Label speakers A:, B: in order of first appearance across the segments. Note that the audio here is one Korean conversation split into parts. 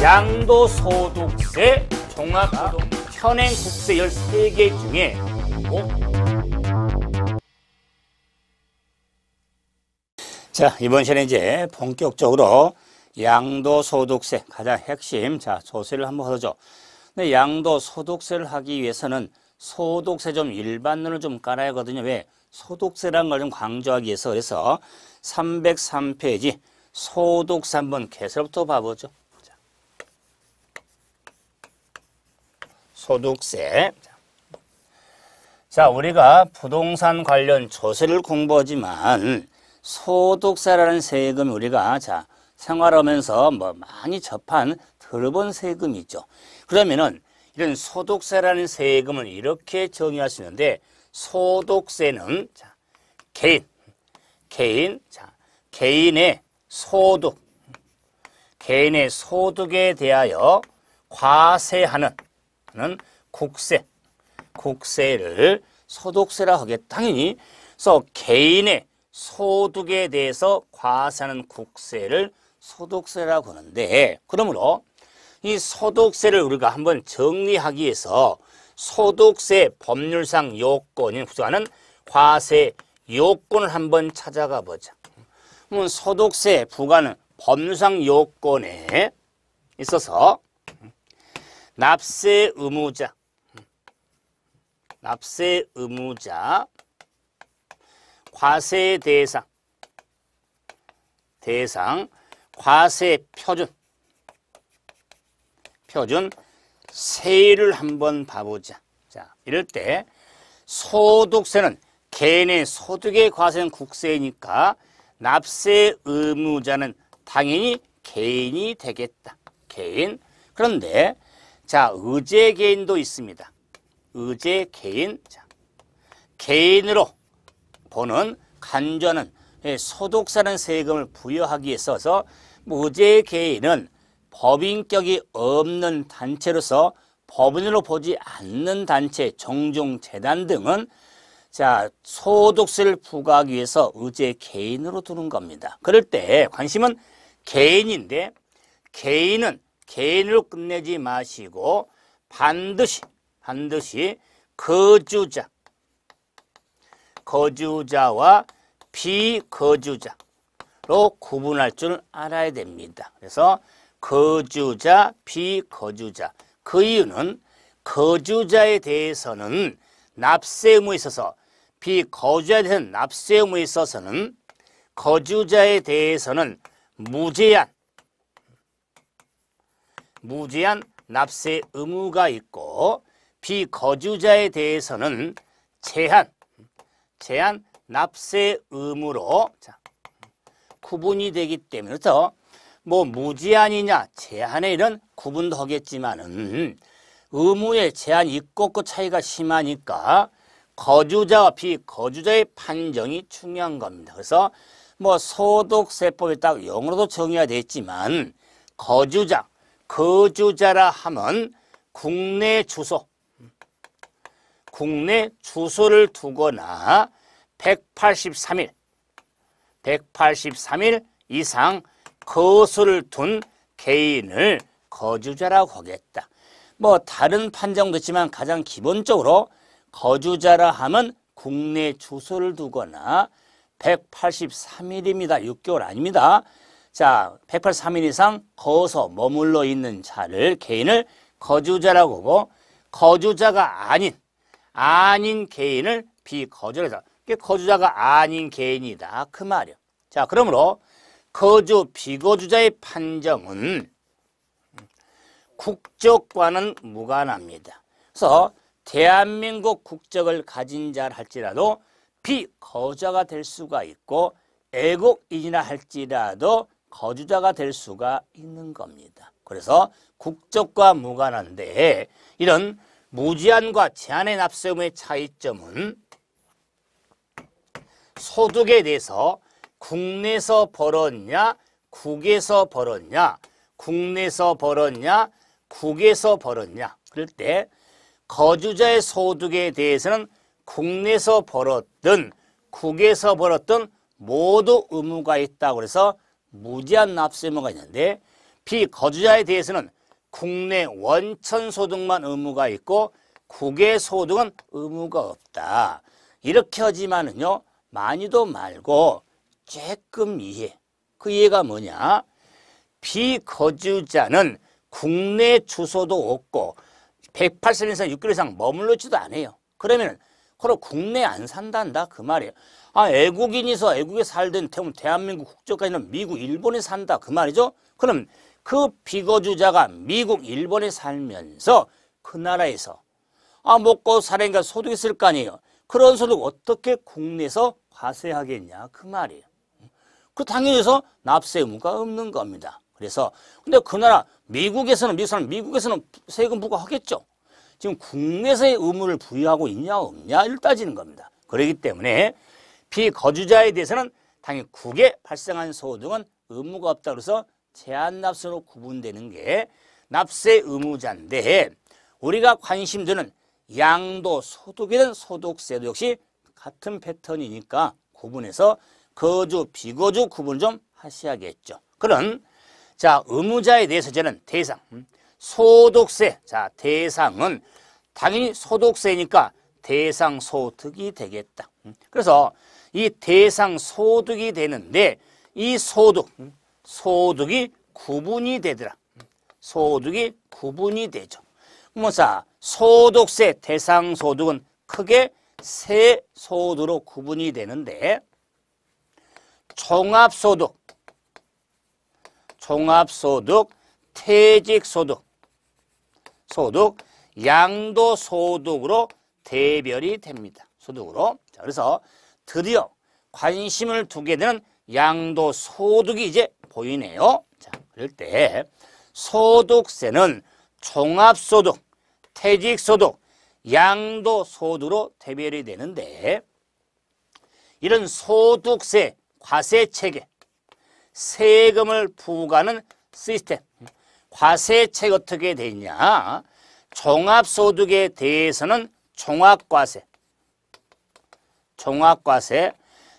A: 양도소득세, 종합소득, 현행국세 13개 중에 자 이번 시간에 이제 본격적으로 양도소득세 가장 핵심 자 조세를 한번 하죠. 근데 양도소득세를 하기 위해서는 소득세 좀 일반론을 좀 깔아야 하거든요. 왜 소득세라는 걸좀 강조하기 위해서 그래서 303페이지 소득세 한번 개설부터 봐보죠. 소득세. 자, 우리가 부동산 관련 조세를 공부하지만 소득세라는 세금 우리가 자, 생활하면서 뭐 많이 접한 들어본 세금이죠. 그러면은 이런 소득세라는 세금을 이렇게 정의할 수 있는데 소득세는 자, 개인 개인 자, 개인의 소득 개인의 소득에 대하여 과세하는 하는 국세, 국세를 소득세라 하게 당연히 그래서 개인의 소득에 대해서 과세하는 국세를 소득세라고 하는데 그러므로 이 소득세를 우리가 한번 정리하기 위해서 소득세 법률상 요건인 부수하는 과세 요건을 한번 찾아가 보자. 그러면 소득세 부과는 법률상 요건에 있어서 납세 의무자 납세 의무자 과세 대상 대상 과세 표준 표준 세율을 한번 봐보자 자 이럴 때 소득세는 개인의 소득의 과세는 국세니까 납세 의무자는 당연히 개인이 되겠다 개인 그런데 자, 의제 개인도 있습니다. 의제 개인. 자, 개인으로 보는 간전은 예, 소득사는 세금을 부여하기 있어서 무죄 개인은 법인격이 없는 단체로서 법인으로 보지 않는 단체, 정종, 재단 등은 자 소득세를 부과하기 위해서 의제 개인으로 두는 겁니다. 그럴 때 관심은 개인인데 개인은 개인으로 끝내지 마시고 반드시 반드시 거주자 거주자와 비거주자로 구분할 줄 알아야 됩니다. 그래서 거주자, 비거주자 그 이유는 거주자에 대해서는 납세 의무에 있어서 비거주자에 대한 납세 의무에 있어서는 거주자에 대해서는 무제한 무제한 납세 의무가 있고 비거주자에 대해서는 제한, 제한 납세 의무로 자, 구분이 되기 때문에 그래서 뭐 무제한이냐 제한에 이런 구분도 하겠지만은 의무의 제한 있고 없고 차이가 심하니까 거주자와 비거주자의 판정이 중요한 겁니다. 그래서 뭐 소득세법에 딱 영어로도 정의가 됐지만 거주자 거주자라 함은 국내 주소, 국내 주소를 두거나 183일, 183일 이상 거소를 둔 개인을 거주자라고 하겠다. 뭐 다른 판정도 있지만 가장 기본적으로 거주자라 함은 국내 주소를 두거나 183일입니다. 6개월 아닙니다. 자, 183일 이상 거서 머물러 있는 자를 개인을 거주자라고 하고 거주자가 아닌 아닌 개인을 비거주라서 자 거주자가 아닌 개인이다 그 말이요. 자, 그러므로 거주 비거주자의 판정은 국적과는 무관합니다. 그래서 대한민국 국적을 가진 자를 할지라도 비거자가 될 수가 있고 애국인이라 할지라도 거주자가 될 수가 있는 겁니다. 그래서 국적과 무관한데 이런 무제한과 제한의 납세 의의 차이점은 소득에 대해서 국내에서 벌었냐 국에서 벌었냐 국내에서 벌었냐 국에서 벌었냐 그럴 때 거주자의 소득에 대해서는 국내에서 벌었든 국에서 벌었든 모두 의무가 있다 그래서 무제한 납세의무가 있는데 비거주자에 대해서는 국내 원천소득만 의무가 있고 국외소득은 의무가 없다. 이렇게 하지만은요. 많이도 말고 조금 이해. 그 이해가 뭐냐. 비거주자는 국내 주소도 없고 1 8 0 이상 6개월 이상 머물렀지도 않아요. 그러면 그럼 국내 안 산단다 그 말이에요. 아 애국인이서 애국에 살던 태움 대한민국 국적까지는 미국 일본에 산다 그 말이죠. 그럼 그 비거주자가 미국 일본에 살면서 그 나라에서 아 먹고 뭐 살아니까 소득 이 있을 거 아니에요. 그런 소득 어떻게 국내에서 과세하겠냐 그 말이에요. 그 당연히서 납세 의무가 없는 겁니다. 그래서 근데 그 나라 미국에서는 미국 사람 미국에서는 세금 부과하겠죠. 지금 국내에서의 의무를 부여하고 있냐 없냐를 따지는 겁니다. 그러기 때문에 비거주자에 대해서는 당연히 국에 발생한 소득은 의무가 없다 그래서 제한납세로 구분되는 게 납세 의무자인데 우리가 관심드는 양도 소득이든 소득세도 역시 같은 패턴이니까 구분해서 거주, 비거주 구분 좀 하셔야겠죠. 그런 자 의무자에 대해서 저는 대상 음, 소득세 자 대상은 당연히 소득세니까 대상 소득이 되겠다. 음, 그래서 이 대상 소득이 되는데 이 소득, 소득이 구분이 되더라. 소득이 구분이 되죠. 뭐 자, 소득세, 대상 소득은 크게 세 소득으로 구분이 되는데 종합소득, 종합소득, 퇴직소득, 소득, 양도소득으로 대별이 됩니다. 소득으로. 자, 그래서 드디어 관심을 두게 되는 양도 소득이 이제 보이네요. 자, 그럴 때 소득세는 종합소득, 퇴직소득, 양도소득으로 대별이 되는데 이런 소득세, 과세체계, 세금을 부과하는 시스템, 과세체계 어떻게 되냐 종합소득에 대해서는 종합과세, 종합과세.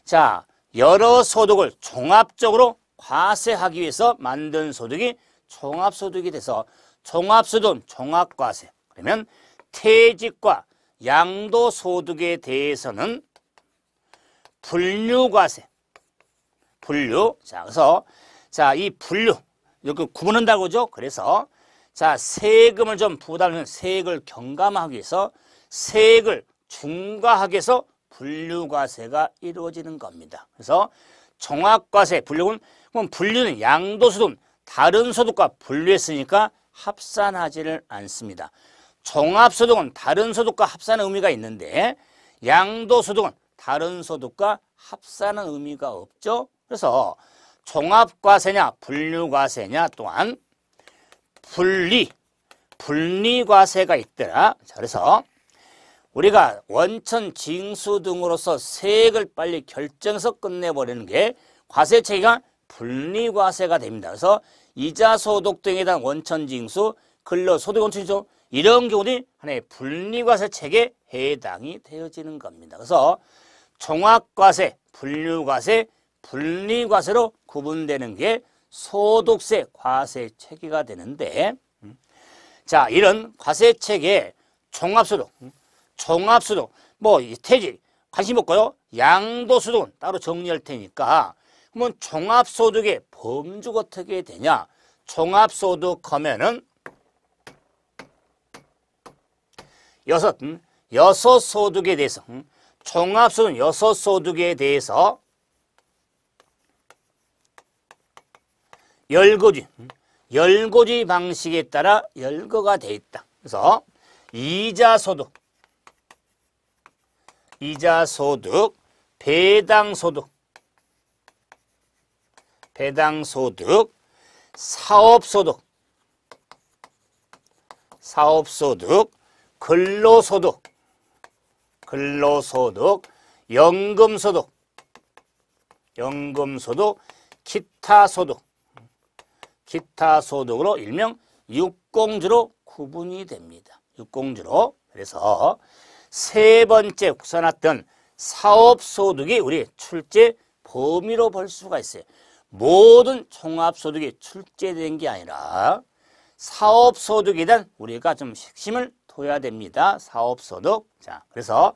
A: 자, 여러 소득을 종합적으로 과세하기 위해서 만든 소득이 종합소득이 돼서 종합소득, 종합과세. 그러면 퇴직과 양도소득에 대해서는 분류과세. 분류. 자, 그래서 자, 이 분류. 이렇게 구분한다고 그죠? 그래서 자, 세금을 좀 부담하는 세액을 경감하기 위해서 세액을 중과하게해서 분류과세가 이루어지는 겁니다. 그래서 종합과세 분류는 그럼 분류는 양도소득, 다른 소득과 분류했으니까 합산하지를 않습니다. 종합소득은 다른 소득과 합산의 의미가 있는데 양도소득은 다른 소득과 합산은 의미가 없죠. 그래서 종합과세냐 분류과세냐 또한 분리, 분리과세가 있더라. 자, 그래서 우리가 원천 징수 등으로서 세액을 빨리 결정해서 끝내버리는 게 과세체계가 분리과세가 됩니다. 그래서 이자소득 등에 대한 원천징수, 근로소득원천징수 이런 경우는 하나의 분리과세체계에 해당이 되어지는 겁니다. 그래서 종합과세, 분류과세, 분리과세로 구분되는 게 소득세 과세체계가 되는데 음, 자 이런 과세체계 종합소득 음, 종합수동, 뭐 이태지, 관심 없고요. 양도소득은 따로 정리할 테니까 그러면 종합소득의 범주가 어떻게 되냐. 종합소득 하면은 여섯, 음, 여섯 소득에 대해서 종합소득 음, 여섯 소득에 대해서 열거지, 음, 열거지 방식에 따라 열거가 돼 있다. 그래서 이자소득, 이자 소득, 배당 소득, 배당 소득, 사업 소득, 사업 소득, 근로 소득, 근로 소득, 연금 소득, 연금 소득, 기타 소득, 기타 소득으로 일명 육공주로 구분이 됩니다. 육공주로 그래서 세 번째 구사놨던 사업소득이 우리 출제 범위로 볼 수가 있어요. 모든 종합소득이 출제된 게 아니라 사업소득에 대한 우리가 좀 핵심을 둬야 됩니다. 사업소득. 자, 그래서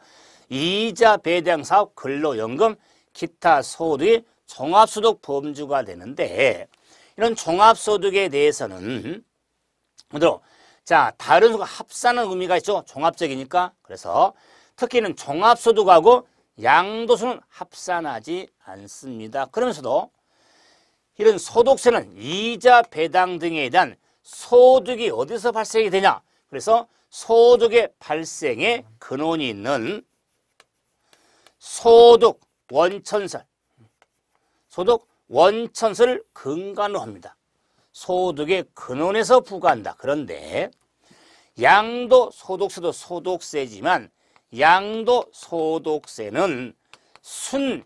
A: 이자 배당사업 근로연금 기타 소득이 종합소득 범주가 되는데 이런 종합소득에 대해서는 오늘 자, 다른 수가 합산은 의미가 있죠. 종합적이니까. 그래서 특히는 종합소득하고 양도수는 합산하지 않습니다. 그러면서도 이런 소득세는 이자 배당 등에 대한 소득이 어디서 발생이 되냐. 그래서 소득의 발생의 근원이 있는 소득 원천설, 소득 원천설을 근간으로 합니다. 소득의 근원에서 부과한다. 그런데 양도 소득세도 소득세지만 양도 소득세는 순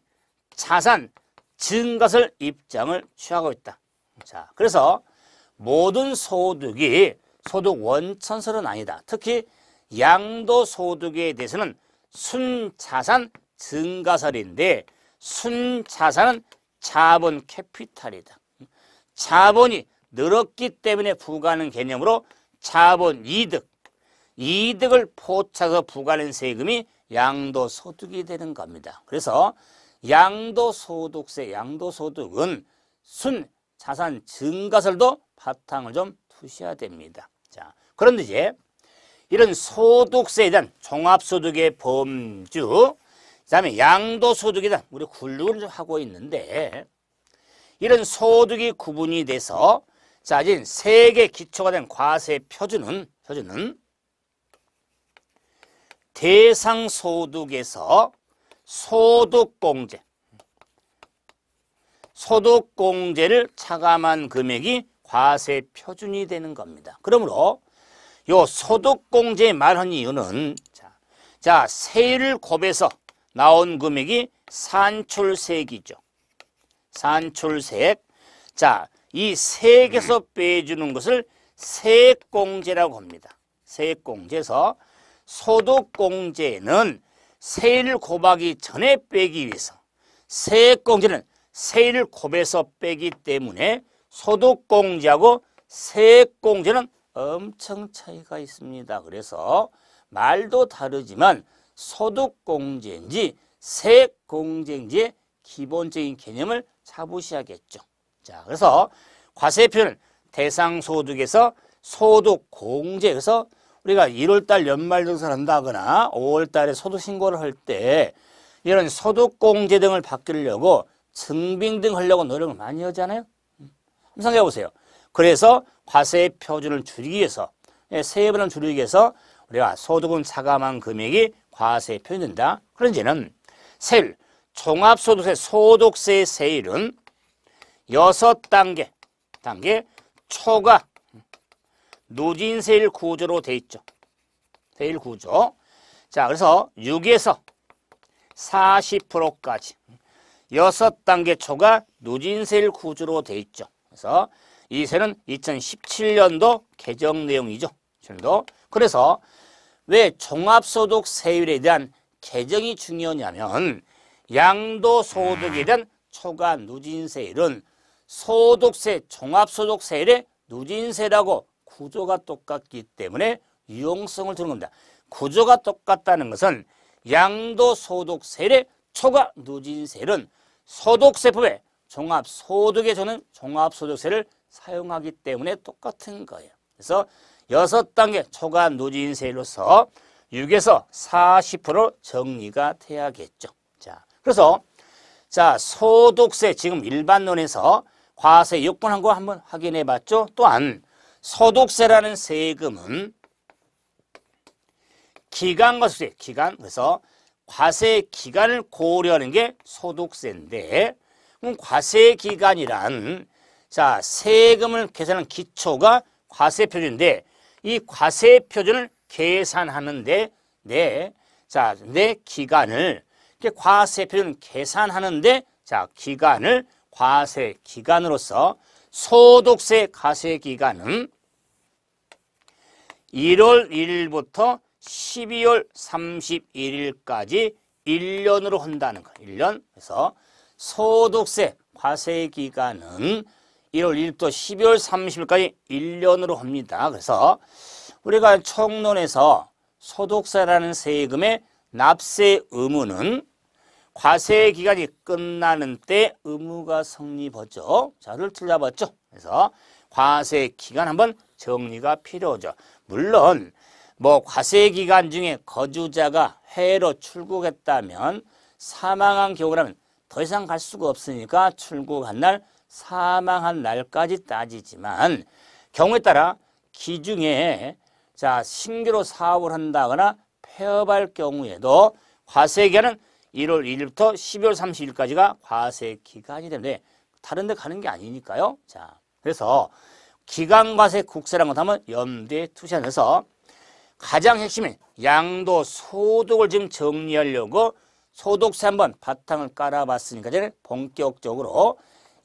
A: 자산 증가설 입장을 취하고 있다. 자, 그래서 모든 소득이 소득 원천설은 아니다. 특히 양도 소득에 대해서는 순자산 증가설인데 순자산은 자본 캐피탈이다. 자본이 늘었기 때문에 부과하는 개념으로 자본 이득, 이득을 포착해서 부과하는 세금이 양도소득이 되는 겁니다. 그래서 양도소득세, 양도소득은 순 자산 증가설도 바탕을 좀 두셔야 됩니다. 자, 그런데 이제 이런 소득세에 대한 종합소득의 범주, 그 다음에 양도소득에 대한 우리 굴육을 하고 있는데 이런 소득이 구분이 돼서 짜진 세계 기초가 된과세 표준은 표준은 대상 소득에서 소득 공제 소득 공제를 차감한 금액이 과세 표준이 되는 겁니다. 그러므로 요 소득 공제 말한 이유는 자, 자 세율 곱해서 나온 금액이 산출세액이죠. 산출세액. 자, 이 세액에서 빼주는 것을 세액공제라고 합니다. 세액공제에서 소득공제는 세일 곱하기 전에 빼기 위해서 세액공제는 세일 곱해서 빼기 때문에 소득공제하고 세액공제는 엄청 차이가 있습니다. 그래서 말도 다르지만 소득공제인지 세액공제인지의 기본적인 개념을 잡으셔야겠죠. 자, 그래서 과세표현 대상 소득에서 소득 공제에서 우리가 1월달 연말정산 한다거나 5월달에 소득 신고를 할 때 이런 소득 공제 등을 받으려고 증빙 등 하려고 노력을 많이 하잖아요. 한번 생각해 보세요. 그래서 과세 표준을 줄이기 위해서 예, 세입을 줄이기 위해서 우리가 소득은 차감한 금액이 과세 표현된다. 그런지는 세율, 종합소득세 소득세 세일은 여섯 단계 단계 초과 누진 세일 구조로 돼 있죠. 세일 구조. 자, 그래서 6에서 40%까지 여섯 단계 초과 누진 세일 구조로 돼 있죠. 그래서 이 세는 2017년도 개정 내용이죠. 실도. 그래서 왜 종합소득 세율에 대한 개정이 중요하냐면 양도소득에 대한 초과 누진세율은 소득세, 종합소득세의 누진세라고 구조가 똑같기 때문에 유용성을 두는 겁니다. 구조가 똑같다는 것은 양도소득세의 초과 누진세는 소득세법에 종합소득에 저는 종합소득세를 사용하기 때문에 똑같은 거예요. 그래서 여섯 단계 초과 누진세로서 6에서 40% 정리가 돼야겠죠. 자, 그래서 자 소득세 지금 일반론에서 과세 역분한 거 한번 확인해 봤죠? 또한 소득세라는 세금은 기간과세, 기간. 그래서 과세 기간을 고려하는 게 소득세인데 그럼 과세 기간이란 자 세금을 계산한 기초가 과세 표준인데 이 과세 표준을 계산하는데 네, 자내 기간을 이렇게 과세 표준 계산하는데 자 기간을 과세 기간으로서 소득세 과세 기간은 1월 1일부터 12월 31일까지 1년으로 한다는 거 1년. 그래서 소득세 과세 기간은 1월 1일부터 12월 30일까지 1년으로 합니다. 그래서 우리가 총론에서 소득세라는 세금의 납세 의무는 과세 기간이 끝나는 때 의무가 성립하죠. 자를 틀려봤죠. 그래서 과세 기간 한번 정리가 필요하죠. 물론 뭐 과세 기간 중에 거주자가 해외로 출국했다면 사망한 경우라면 더 이상 갈 수가 없으니까 출국한 날 사망한 날까지 따지지만 경우에 따라 기중에 자 신규로 사업을 한다거나 폐업할 경우에도 과세기간은 1월 1일부터 12월 30일까지가 과세 기간이 되는데 네, 다른 데 가는 게 아니니까요. 자, 그래서 기간과세 국세라는 것 하면 염두에 투시하서 가장 핵심인 양도 소득을 지금 정리하려고 소득세 한번 바탕을 깔아봤으니까 이제 본격적으로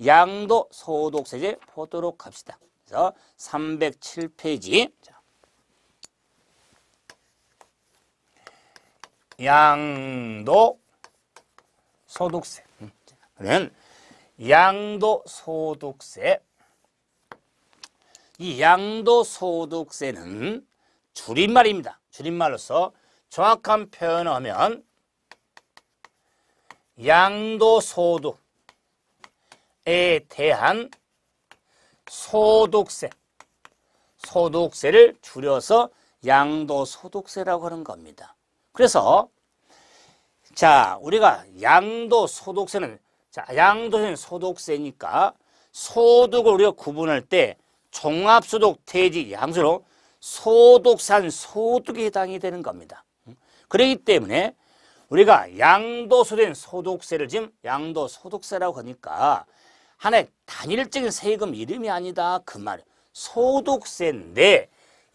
A: 양도 소득세제 보도록 합시다. 그래서 307페이지 양도 소득세는 음. 양도 소득세 이 양도 소득세는 줄임말입니다. 줄임말로서 정확한 표현을 하면 양도 소득에 대한 소득세 소득세를 줄여서 양도 소득세라고 하는 겁니다. 그래서 자, 우리가 양도 소득세는 자, 양도세는 소득세니까 소득을 우리가 구분할 때 종합소득, 퇴지 양수로 소득산 소득에 해당이 되는 겁니다. 그렇기 때문에 우리가 양도소된 소득세를 지금 양도소득세라고 하니까 하나의 단일적인 세금 이름이 아니다 그 말. 소득세인데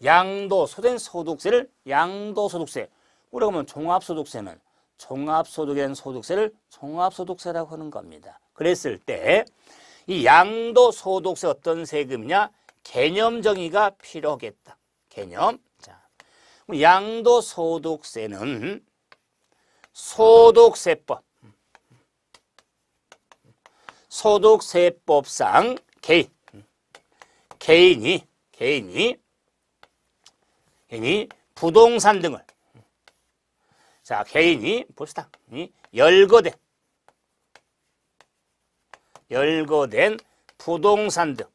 A: 양도소된 소득세를 양도소득세 우리가 보면 종합소득세는 종합소득엔 소득세를 종합소득세라고 하는 겁니다. 그랬을 때 이 양도 소득세 어떤 세금이냐? 개념 정의가 필요하겠다. 개념. 자, 양도 소득세는 소득세법 소득세법상 개인 개인이 개인이 개인이 부동산 등을 자, 개인이 봅시다. 열거된 열거된 부동산 등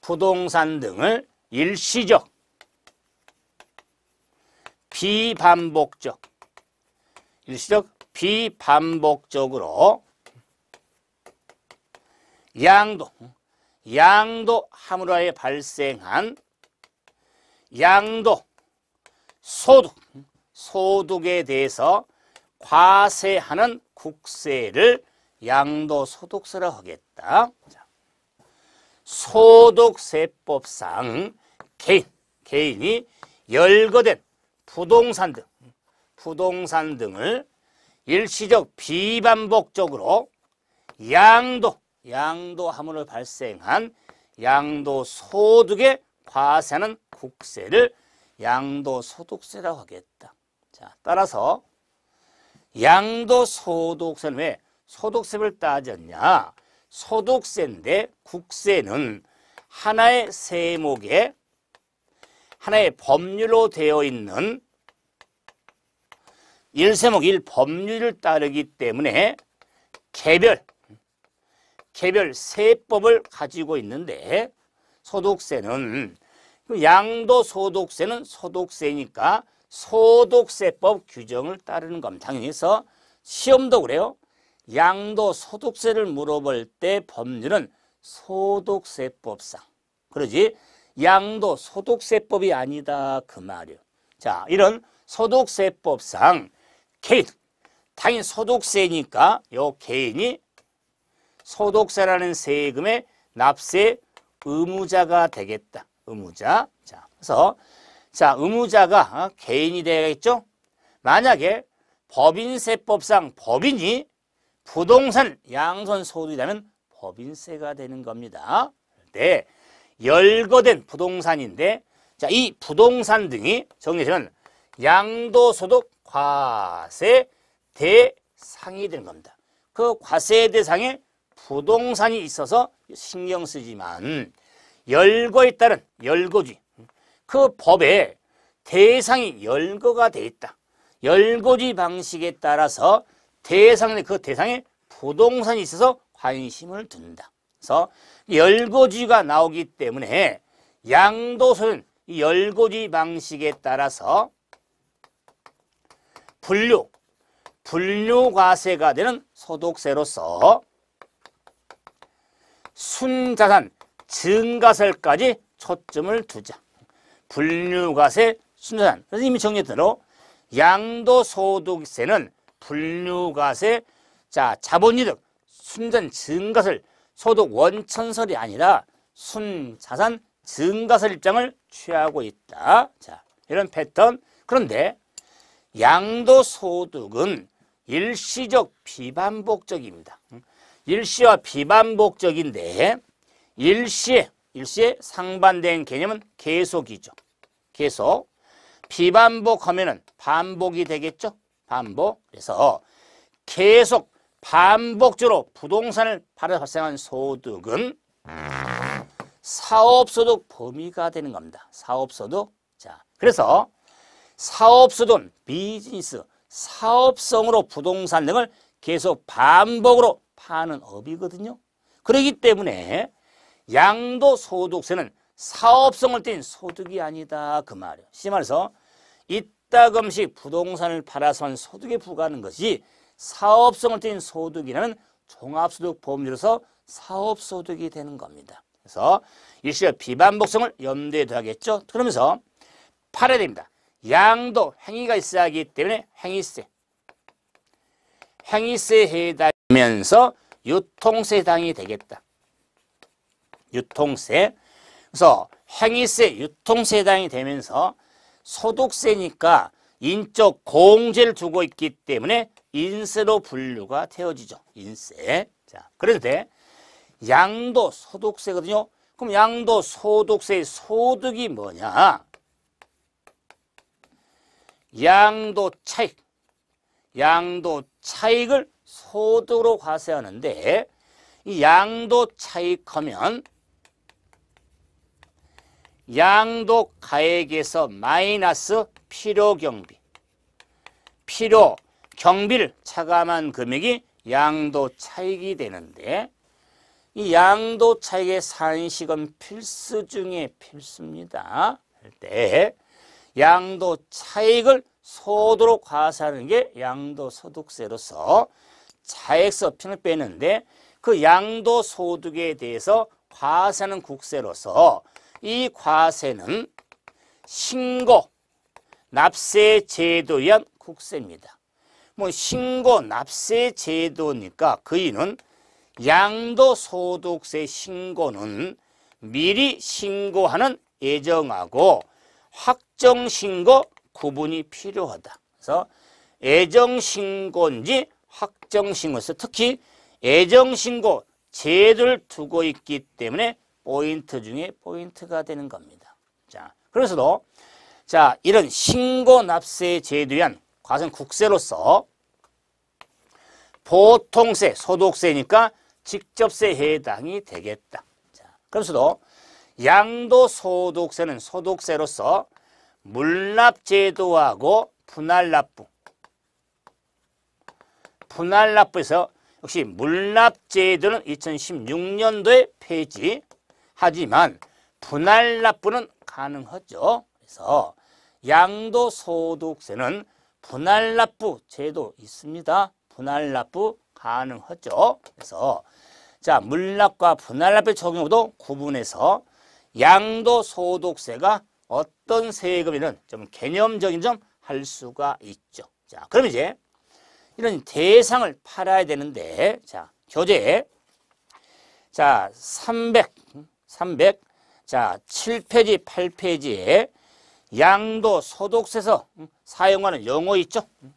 A: 부동산 등을 일시적 비반복적 일시적 비반복적으로 양도 양도함으로하 발생한 양도 소득, 소득에 대해서 과세하는 국세를 양도소득세라 하겠다. 자, 소득세법상 개인, 개인이 열거된 부동산 등, 부동산 등을 일시적 비반복적으로 양도, 양도함으로 발생한 양도소득의 과세는 국세를 양도 소득세라고 하겠다. 자, 따라서 양도 소득세는 왜 소득세를 따졌냐? 소득세인데 국세는 하나의 세목에 하나의 법률로 되어 있는 일세목일 법률을 따르기 때문에 개별 개별 세법을 가지고 있는데 소득세는 그 양도 소득세는소득세니까소득세법 규정을 따르는 겁니다. 당연 해서 시험도 그래요. 양도 소독세를 물어볼 때 법률은 소독세법상. 그러지 양도 소독세법이 아니다 그 말이요. 자 이런 소독세법상 개인 당연 소독세니까 요 개인이 소독세라는 세금의 납세 의무자가 되겠다. 의무자. 자, 그래서 자, 의무자가 어, 개인이 되겠죠? 어야 만약에 법인세법상 법인이 부동산 양손 소득이라면 법인세가 되는 겁니다. 네, 열거된 부동산인데 자, 이 부동산 등이 정리되면 양도소득 과세 대상이 되는 겁니다. 그 과세 대상에 부동산이 있어서 신경 쓰지만 열거에 따른 열거주의 그 법에 대상이 열거가 돼 있다. 열거주의 방식에 따라서 대상의 그 대상에 부동산이 있어서 관심을 둔다. 그래서 열거주의가 나오기 때문에 양도소는 열거주의 방식에 따라서 분류, 분류과세가 되는 소득세로서 순자산, 증가설까지 초점을 두자. 분류과세 순서는 이미 정리대로 양도소득세는 분류과세 자 자본이득 순전 증가설 소득 원천설이 아니라 순자산 증가설 입장을 취하고 있다. 자 이런 패턴 그런데 양도소득은 일시적 비반복적입니다. 일시와 비반복적인데 일시에 일시에 상반된 개념은 계속이죠. 계속 비반복하면은 반복이 되겠죠. 반복. 그래서 계속 반복적으로 부동산을 발생한 소득은 사업소득 범위가 되는 겁니다. 사업소득. 자, 그래서 사업소득, 비즈니스, 사업성으로 부동산 등을 계속 반복으로 파는 업이거든요. 그러기 때문에 양도 소득세는 사업성을 띈 소득이 아니다 그 말이에요. 시해서 이따금씩 부동산을 팔아서 한 소득에 부과하는 것이 사업성을 띈 소득이라는 종합소득 보험료로서 사업소득이 되는 겁니다. 그래서 일시적 비반복성을 염두에 둬야겠죠. 그러면서 팔아야 됩니다. 양도 행위가 있어야 하기 때문에 행위세. 행위세에 해당하면서 유통세당이 되겠다. 유통세. 그래서 행위세, 유통세당이 되면서 소득세니까 인적 공제를 두고 있기 때문에 인세로 분류가 되어지죠. 인세. 자, 그런데 양도 소득세거든요. 그럼 양도 소득세의 소득이 뭐냐? 양도 차익. 양도 차익을 소득으로 과세하는데 이 양도 차익하면 양도 가액에서 마이너스 필요 경비. 필요 경비를 차감한 금액이 양도 차익이 되는데 이 양도 차익의 산식은 필수 중에 필수입니다. 할때 양도 차익을 소득로 과세하는 게 양도 소득세로서 차액서 평을 빼는데 그 양도 소득에 대해서 과세하는 국세로서 이 과세는 신고, 납세 제도에 한 국세입니다. 뭐 신고, 납세 제도니까 그이는 양도소득세 신고는 미리 신고하는 예정하고 확정신고 구분이 필요하다. 그래서 예정신고인지 확정신고에서 특히 예정신고 제도를 두고 있기 때문에 포인트 중에 포인트가 되는 겁니다. 자, 그래서도 자, 이런 신고 납세 제도한 과세 국세로서 보통세, 소득세니까 직접세 해당이 되겠다. 자, 그래서도 양도소득세는 소득세로서 물납제도하고 분할납부 분할납부에서 역시 물납제도는 2016년도에 폐지 하지만 분할 납부는 가능하죠. 그래서 양도 소득세는 분할 납부 제도 있습니다. 분할 납부 가능하죠. 그래서 자 물납과 분할 납부 적용도 구분해서 양도 소득세가 어떤 세금이는 좀 개념적인 점 할 수가 있죠. 자 그럼 이제 이런 대상을 팔아야 되는데 자 교재에 자300 300. 자, 7페이지, 8페이지에 양도 소독세서 음, 사용하는 용어 있죠? 음,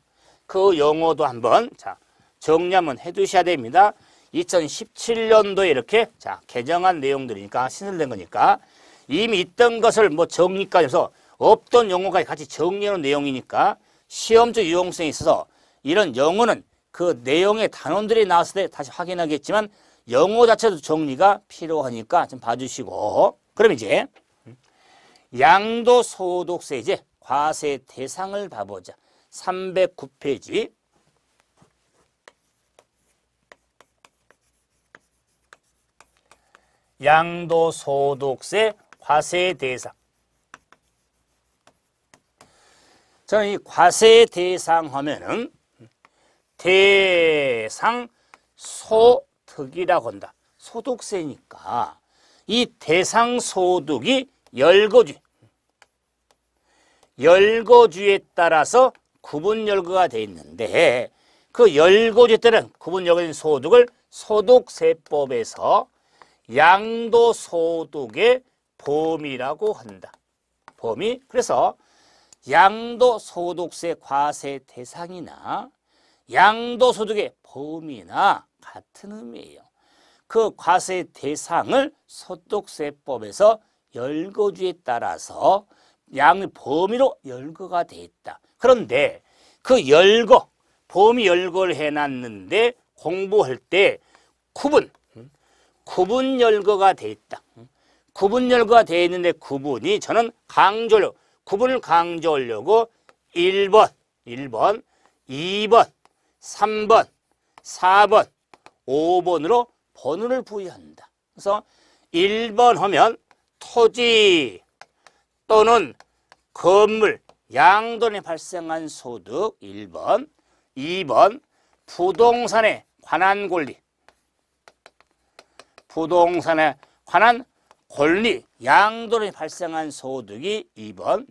A: 그 용어도 한번 자정리 한번 해두셔야 됩니다. 2017년도에 이렇게 자 개정한 내용들이니까 신설된 거니까 이미 있던 것을 뭐 정리까지 해서 없던 용어까지 같이 정리하는 내용이니까 시험적 유용성에 있어서 이런 용어는 그 내용의 단원들이 나왔을 때 다시 확인하겠지만 영어 자체도 정리가 필요하니까 좀 봐주시고 그럼 이제 양도 소득세제 과세 대상을 봐보자. 309페이지 양도소득세 과세 대상 저는 이 과세 대상 하면은 대상 소 특이라고 한다. 소득세니까 이 대상 소득이 열거주. 열거주에 따라서 구분 열거가 돼 있는데 그 열거주에 따른 구분 열거인 소득을 소득세법에서 양도소득의 범위라고 한다. 범위. 그래서 양도소득세 과세 대상이나 양도소득의 범위나 같은 의미예요. 그 과세 대상을 소득세법에서 열거주에 따라서 양의 범위로 열거가 돼 있다. 그런데 그 열거, 범위 열거를 해놨는데 공부할 때 구분, 구분 열거가 돼 있다. 구분 열거가 돼 있는데 구분이 저는 강조를, 구분을 강조하려고 1번, 1번, 2번, 3번, 4번, 5번으로 번호를 부여한다. 그래서 1번 하면 토지 또는 건물, 양돈에 발생한 소득 1번 2번 부동산에 관한 권리 부동산에 관한 권리 양돈에 발생한 소득이 2번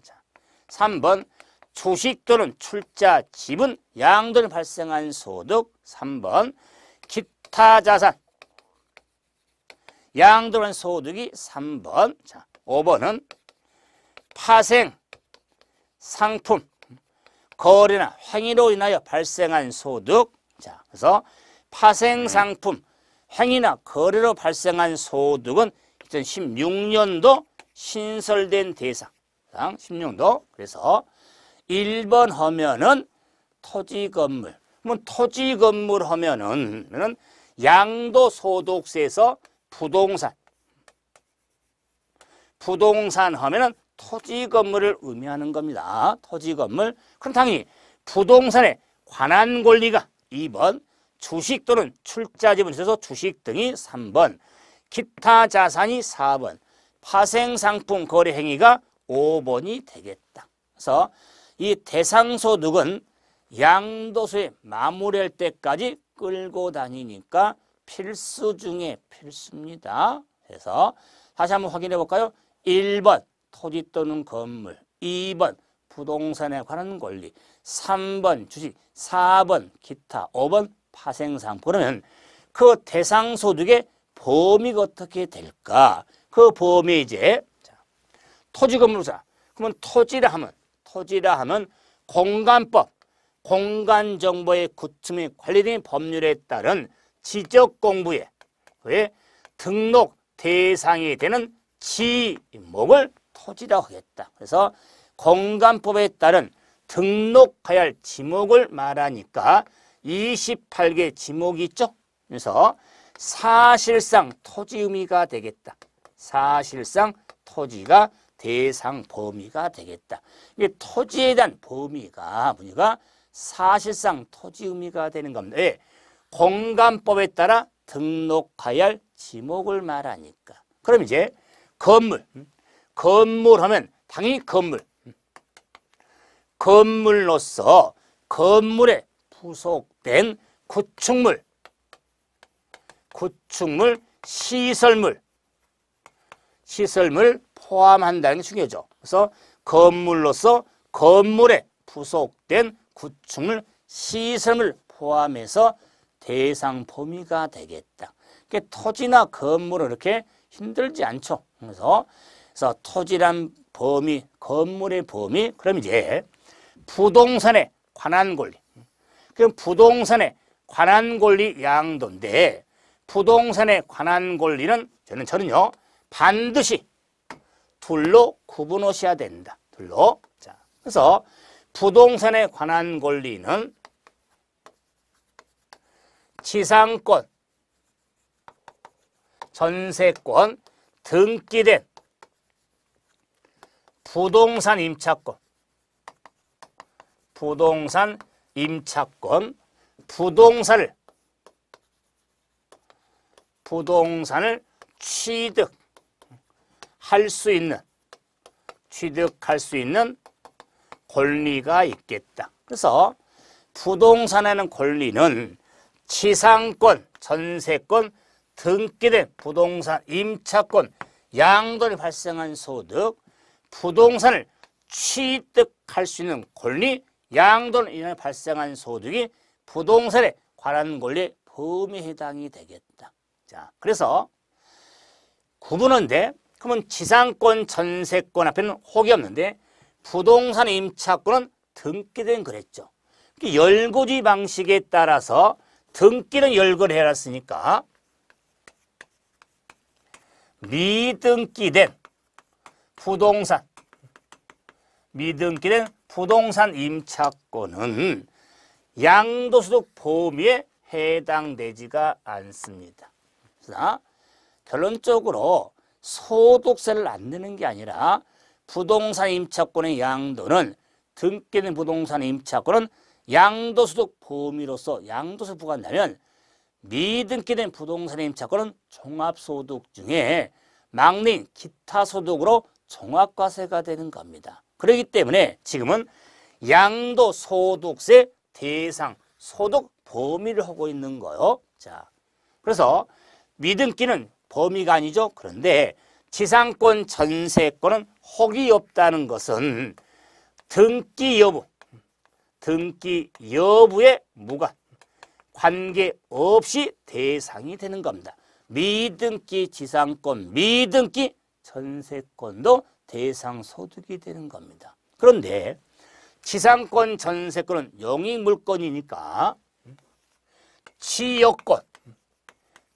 A: 3번 주식 또는 출자 지분 양돈에 발생한 소득 3번 타자산. 양도는 소득이 3번. 자, 5번은 파생, 상품, 거래나 행위로 인하여 발생한 소득. 자, 그래서 파생 네. 상품, 행위나 거래로 발생한 소득은 2016년도 신설된 대상. 16도. 그래서 1번 하면은 토지 건물. 뭐 토지 건물 하면은 양도 소득세에서 부동산 부동산 하면은 토지 건물을 의미하는 겁니다. 토지 건물. 그럼 당연히 부동산에 관한 권리가 2번, 주식 또는 출자 지분 있어서 주식 등이 3번, 기타 자산이 4번, 파생 상품 거래 행위가 5번이 되겠다. 그래서 이 대상소득은 양도소에 마무리할 때까지 끌고 다니니까 필수 중에 필수입니다. 해서 다시 한번 확인해 볼까요? 1번 토지 또는 건물 2번 부동산에 관한 권리 3번 주식 4번 기타 5번 파생상 그러면 그 대상 소득의 범위가 어떻게 될까? 그 범위 이제 토지 건물사 그러면 토지라 하면 토지라 하면 공간법 공간 정보의 구축 및 관리 된 법률에 따른 지적 공부에 등록 대상이 되는 지목을 토지라고 하겠다. 그래서 공간법에 따른 등록하여할 지목을 말하니까 28개 지목이 있죠. 그래서 사실상 토지 의미가 되겠다. 사실상 토지가 대상 범위가 되겠다. 이게 토지에 대한 범위가 뭐니까 사실상 토지 의미가 되는 겁니다. 왜? 예, 공간법에 따라 등록해야 할 지목을 말하니까. 그럼 이제 건물, 음, 건물 하면 당연히 건물, 음, 건물로서 건물에 부속된 구축물, 구축물, 시설물, 시설물 포함한다는 게 중요하죠. 그래서 건물로서 건물에 부속된 구충을 시설을 포함해서 대상 범위가 되겠다. 그러니까 토지나 건물은 이렇게 힘들지 않죠. 그래서, 그래서 토지란 범위, 건물의 범위, 그럼 이제 부동산에 관한 권리. 그럼 부동산에 관한 권리 양도인데 부동산에 관한 권리는 저는 저는요 반드시 둘로 구분하셔야 된다. 둘로. 자, 그래서 부동산에 관한 권리는 지상권, 전세권, 등기된 부동산 임차권, 부동산 임차권, 부동산을 부동산을 취득할 수 있는 취득할 수 있는 권리가 있겠다. 그래서 부동산에는 권리는 지상권, 전세권, 등기된 부동산, 임차권, 양도를 발생한 소득, 부동산을 취득할 수 있는 권리, 양도를 인해 발생한 소득이 부동산에 관한 권리 범위에 해당이 되겠다. 자, 그래서 구분은데 그러면 지상권, 전세권 앞에는 혹이 없는데 부동산 임차권은 등기된 그랬죠. 그 열고지 방식에 따라서 등기는 열거를 해놨으니까 미등기된 부동산 미등기된 부동산 임차권은 양도소득 보험에 해당되지가 않습니다. 그러나 결론적으로 소득세를 안 내는 게 아니라 부동산 임차권의 양도는 등기된 부동산 임차권은 양도소득 범위로서 양도세 부과한다면 미등기된 부동산 임차권은 종합소득 중에 막린 기타 소득으로 종합과세가 되는 겁니다. 그렇기 때문에 지금은 양도소득세 대상 소득 범위를 하고 있는 거요. 자, 그래서 미등기는 범위가 아니죠. 그런데 지상권 전세권은 혹이 없다는 것은 등기 여부, 등기 여부에 무관, 관계없이 대상이 되는 겁니다. 미등기 지상권, 미등기 전세권도 대상 소득이 되는 겁니다. 그런데 지상권 전세권은 영익물권이니까 지역권,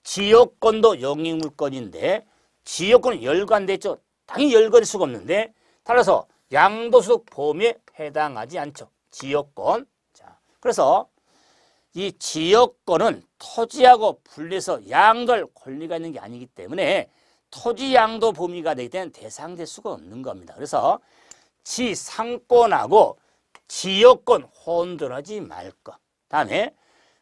A: 지역권도 영익물권인데 지역권은 열관됐죠. 당연히 열거일 수가 없는데 따라서 양도소득 보험에 해당하지 않죠. 지역권. 자, 그래서 이 지역권은 토지하고 분리해서 양도할 권리가 있는 게 아니기 때문에 토지 양도 범위가 되기 때문에 대상될 수가 없는 겁니다. 그래서 지상권하고 지역권 혼돈하지 말 것. 다음에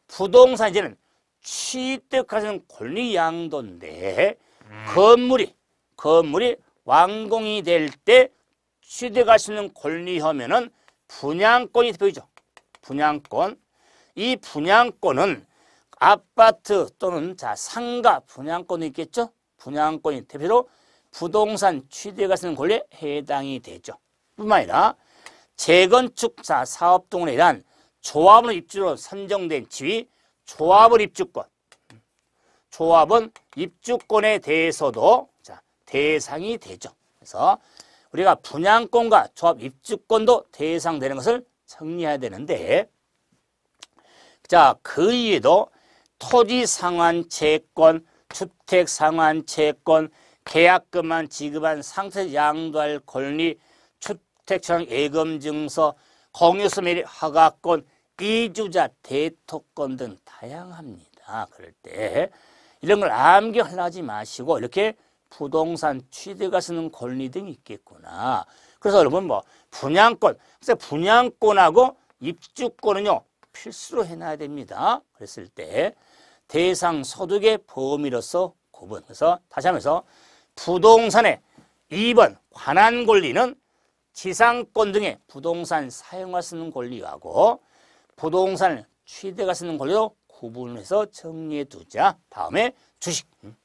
A: 부동산 이제는 취득하시는 권리 양도인데 음. 건물이 건물이 완공이 될 때 취득할 수 있는 권리 혐의는 분양권이 대표이죠. 분양권. 이 분양권은 아파트 또는 자 상가 분양권이 있겠죠. 분양권이 대표로 부동산 취득할 수 있는 권리에 해당이 되죠. 뿐만 아니라 재건축 자 사업동원에 대한 조합은 입주로 선정된 지위, 조합은 입주권, 조합은 입주권에 대해서도 대상이 되죠. 그래서 우리가 분양권과 조합 입주권도 대상되는 것을 정리해야 되는데 자, 그이 외에도 토지 상환 채권, 주택 상환 채권, 계약금만 지급한 상세 양도할 권리, 주택청 예금 증서, 공유수 매립 허가권, 이주자 대토권 등 다양합니다. 그럴 때 이런 걸 암기하려지 마시고 이렇게 부동산 취득할 수 있는 권리 등이 있겠구나. 그래서 여러분 뭐 분양권, 그래서 분양권하고 입주권은요 필수로 해놔야 됩니다. 그랬을 때 대상 소득의 범위로서 구분. 그래서 다시 하면서 부동산의 2번 관한 권리는 지상권 등의 부동산 사용할 수 있는 권리하고 부동산 취득할 수 있는 권리로 구분해서 정리해 두자. 다음에 주식. 음.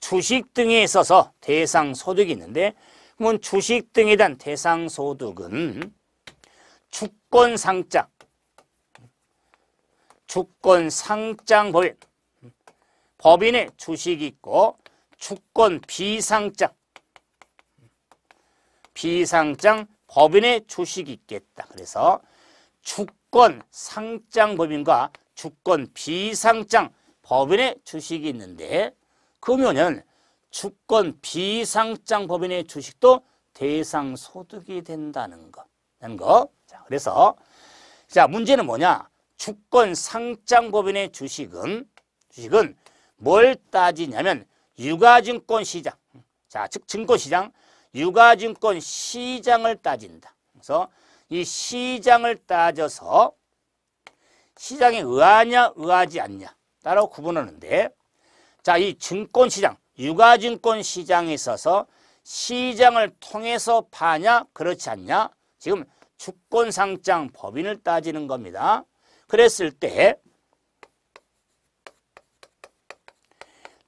A: 주식 등에 있어서 대상 소득이 있는데 그 주식 등에 대한 대상 소득은 주권 상장 주권 상장 법인 법인의 주식이 있고 주권 비상장 비상장 법인의 주식이 있겠다. 그래서 주권 상장 법인과 주권 비상장 법인의 주식이 있는데 그러면은 주권 비상장 법인의 주식도 대상 소득이 된다는 거. 라는 거. 자, 그래서 자, 문제는 뭐냐? 주권 상장 법인의 주식은 주식은 뭘 따지냐면 유가증권 시장. 자, 즉 증권 시장, 유가증권 시장을 따진다. 그래서 이 시장을 따져서 시장에 의하냐 의하지 않냐 따로 구분하는데 자, 이 증권시장, 유가증권시장에 있어서 시장을 통해서 파냐 그렇지 않냐 지금 주권상장 법인을 따지는 겁니다. 그랬을 때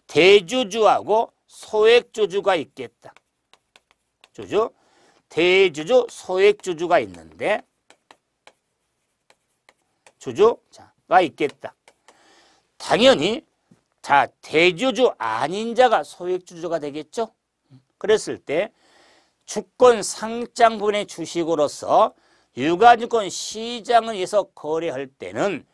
A: 대주주하고 소액주주가 있겠다. 주주, 대주주, 소액주주가 있는데 주주가 있겠다. 당연히 자, 대주주 아닌 자가 소액주주가 되겠죠? 그랬을 때 주권 상장분의 주식으로서 유가증권 시장을 서 거래할 때는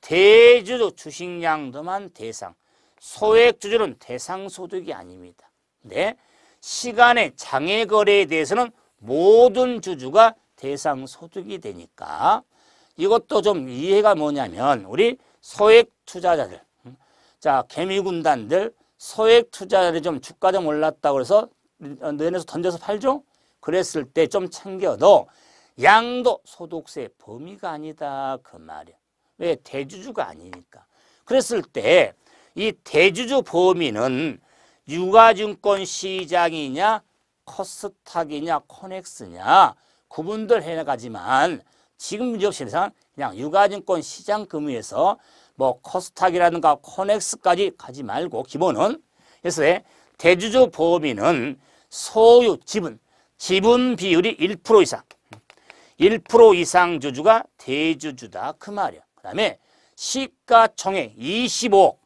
A: 대주주 주식량도만 대상, 소액주주는 대상소득이 아닙니다. 네, 시간의 장애 거래에 대해서는 모든 주주가 대상소득이 되니까 이것도 좀 이해가 뭐냐면 우리 소액 투자자들 자, 개미군단들 소액 투자를좀 주가 좀 올랐다고 그래서 내내서 던져서 팔죠? 그랬을 때 좀 챙겨 도 양도 소득세 범위가 아니다. 그 말이야. 왜? 대주주가 아니니까. 그랬을 때 이 대주주 범위는 유가증권 시장이냐 커스탁이냐 코넥스냐 구분들 해나가지만 지금 문제없이 대상 그냥 유가증권 시장 금위에서 뭐 코스닥이라든가 코넥스까지 가지 말고 기본은 그래서 대주주 범위는 소유 지분, 지분 비율이 1% 이상 1% 이상 주주가 대주주다 그 말이야. 그 다음에 시가총액 25억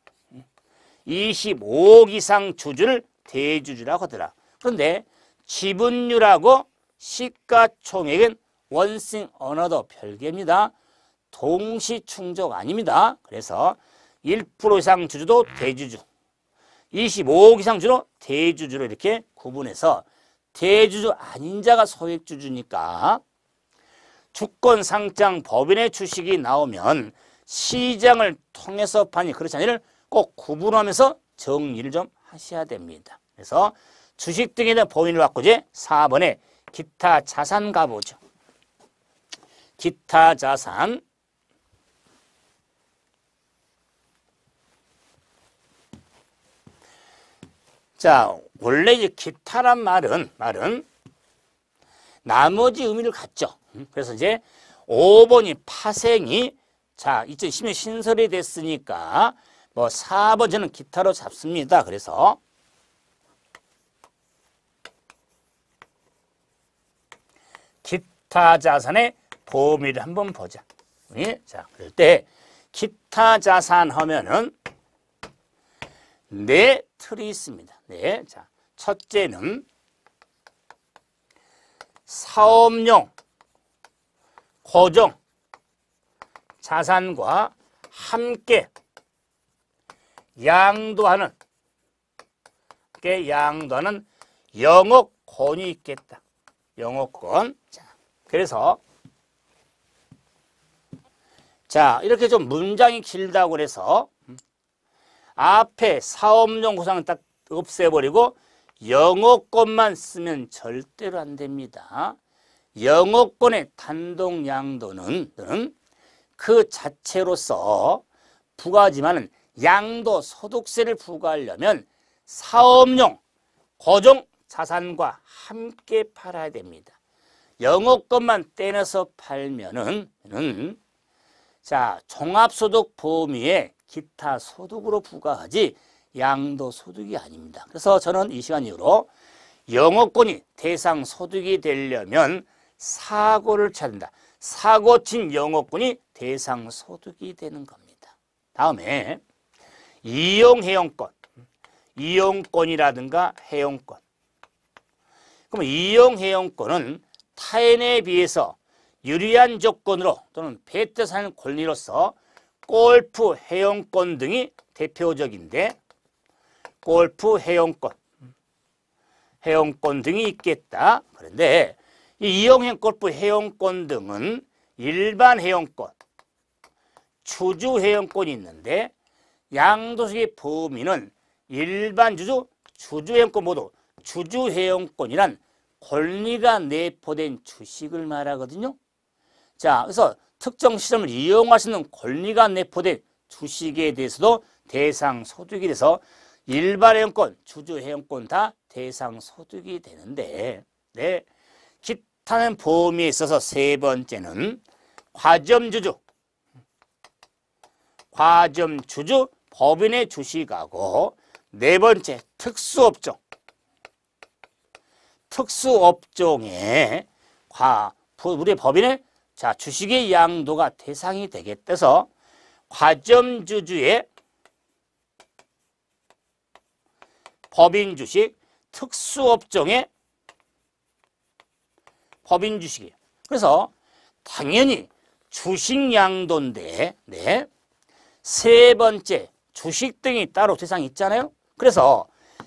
A: 25억 이상 주주를 대주주라고 하더라. 그런데 지분율하고 시가총액은 원싱 언어도 별개입니다. 동시 충족 아닙니다. 그래서 1% 이상 주주도 대주주, 25억 이상 주로 대주주로 이렇게 구분해서 대주주 아닌 자가 소액주주니까 주권 상장 법인의 주식이 나오면 시장을 통해서 판이 그렇지 않니를 꼭 구분하면서 정리를 좀 하셔야 됩니다. 그래서 주식 등에 대한 법인을 갖고 이제 4번에 기타 자산 가보죠. 기타 자산 자, 원래 이제 기타란 말은, 말은 나머지 의미를 갖죠. 음, 그래서 이제 5번이 파생이 자, 2010년 신설이 됐으니까 뭐 4번 저는 기타로 잡습니다. 그래서 기타 자산의 범위를 한번 보자. 예? 자, 그럴 때 기타 자산 하면은 네 틀이 있습니다. 예, 자, 첫째는 사업용 고정 자산과 함께 양도하는 함 양도하는 영업권이 있겠다. 영업권. 자, 그래서 자 이렇게 좀 문장이 길다고 그래서 앞에 사업용 구상 딱 없애버리고 영어권만 쓰면 절대로 안 됩니다. 영어권의 단독 양도는 그 자체로서 부과하지만 양도 소득세를 부과하려면 사업용 고정 자산과 함께 팔아야 됩니다. 영어권만 떼내서 팔면은 자 종합소득 보험위에 기타 소득으로 부과하지 양도 소득이 아닙니다. 그래서 저는 이 시간 이후로 영어권이 대상 소득이 되려면 사고를 쳐야 된다. 사고 친 영어권이 대상 소득이 되는 겁니다. 다음에 이용해용권, 이용권이라든가 해용권. 그럼 이용해용권은 타인에 비해서 유리한 조건으로 또는 베트산 권리로서 골프 해용권 등이 대표적인데 골프 회원권, 회원권 등이 있겠다. 그런데 이이용형 골프 회원권 등은 일반 회원권, 주주 회원권이 있는데 양도소의 범위는 일반 주주, 주주 회원권 모두 주주 회원권이란 권리가 내포된 주식을 말하거든요. 자, 그래서 특정 시점을 이용할수있는 권리가 내포된 주식에 대해서도 대상 소득이 돼서 일반 회원권, 주주 회원권 다 대상 소득이 되는데 네. 기타는 보험에 있어서 세 번째는 과점주주 과점주주 법인의 주식하고 네 번째 특수업종 특수업종의과 우리 법인의 자 주식의 양도가 대상이 되겠대서 과점주주의 법인 주식 특수업종의 법인 주식이에요. 그래서 당연히 주식 양도인데 네. 세 번째 주식 등이 따로 대상이 있잖아요. 그래서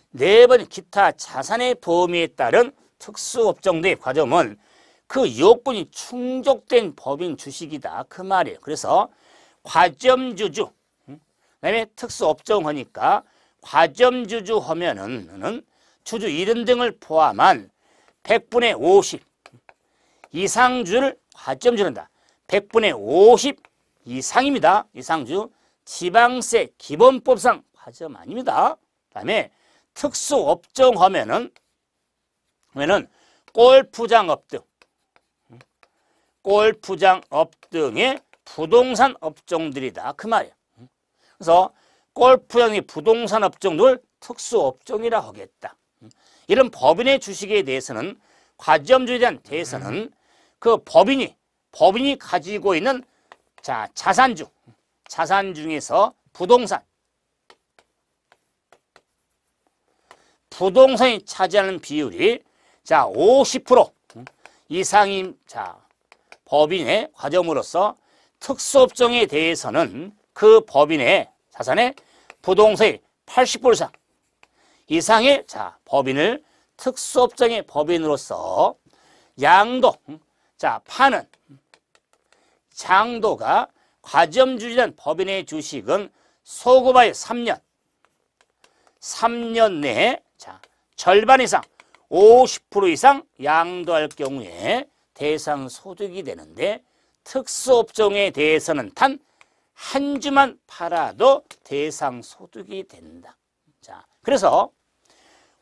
A: 네 번 기타 자산의 범위에 따른 특수업종들의 과정은그 요건이 충족된 법인 주식이다. 그 말이에요. 그래서 과점주주, 음, 그 다음에 특수업종 하니까 과점주주 허면은 주주 이름 등을 포함한 100분의 50 이상주를 과점주란다. 100분의 50 이상입니다. 이상주 지방세 기본법상 과점 아닙니다. 그다음에 특수업종 허면은 하면은 골프장업 등 골프장업 등의 부동산 업종들이다. 그 말이에요. 그래서 골프형이 부동산 업종을 특수업종이라 하겠다. 이런 법인의 주식에 대해서는 과점주에 대한 대해서는 그 법인이 법인이 가지고 있는 자 자산 중 자산 중에서 부동산 부동산이 차지하는 비율이 자 50% 이상인 자 법인의 과점으로서 특수업종에 대해서는 그 법인의 자산의 부동세의 80% 이상 이상의 자 법인을 특수업종의 법인으로서 양도 자 파는 장도가 과점주의란 법인의 주식은 소급하여 3년 3년 내에 자 절반 이상 50% 이상 양도할 경우에 대상 소득이 되는데 특수업종에 대해서는 단한 주만 팔아도 대상 소득이 된다. 자, 그래서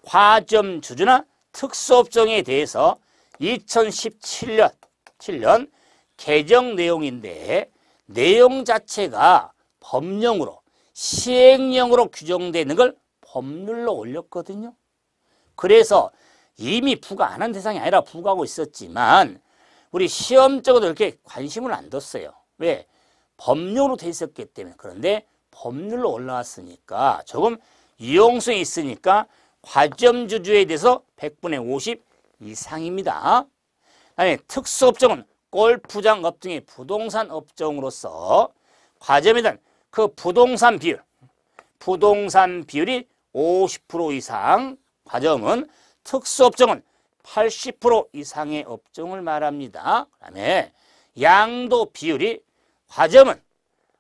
A: 과점 주주나 특수업종에 대해서 2017년 7년 개정 내용인데 내용 자체가 법령으로 시행령으로 규정되는걸 법률로 올렸거든요. 그래서 이미 부과 안 한 대상이 아니라 부과하고 있었지만 우리 시험적으로 이렇게 관심을 안 뒀어요. 왜? 법률로 돼 있었기 때문에 그런데 법률로 올라왔으니까 조금 이용성이 있으니까 과점주주에 대해서 100분의 50 이상입니다. 다음에 특수업종은 골프장 업종의 부동산 업종으로서 과점에 대한 그 부동산 비율, 부동산 비율이 50% 이상, 과점은 특수업종은 80% 이상의 업종을 말합니다. 그 다음에 양도 비율이 과점은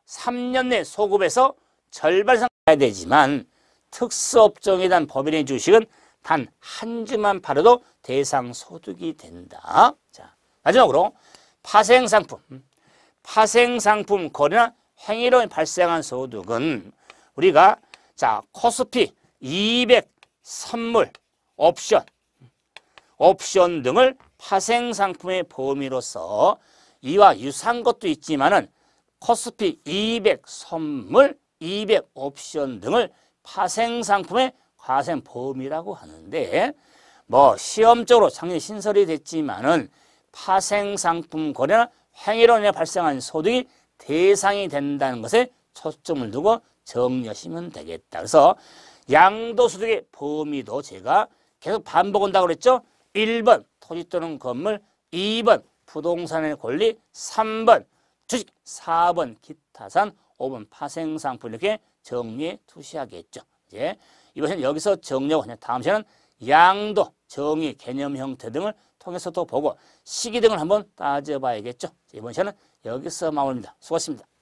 A: 3년 내 소급에서 절반 이상 해야 되지만 특수업종에 대한 법인의 주식은 단 한 주만 팔아도 대상 소득이 된다. 자, 마지막으로 파생상품. 파생상품 거래나 행위로 발생한 소득은 우리가 자 코스피 200 선물 옵션 옵션 등을 파생상품의 범위로서 이와 유사한 것도 있지만은 코스피 200 선물, 200 옵션 등을 파생상품의 과세범위라고 하는데 뭐 시험적으로 작년 신설이 됐지만은 파생상품 거래나 행위로 인해 발생한 소득이 대상이 된다는 것에 초점을 두고 정리하시면 되겠다. 그래서 양도소득의 범위도 제가 계속 반복 한다고 그랬죠. 1번 토지 또는 건물, 2번 부동산의 권리, 3번 주식, 4번 기타산, 5번 파생상품 이렇게 정리에 투시하겠죠. 이제 이번엔 여기서 정리하고 다음 시간은 양도, 정의, 개념 형태 등을 통해서 또 보고 시기 등을 한번 따져봐야겠죠. 이번 시간은 여기서 마무리입니다. 수고하셨습니다.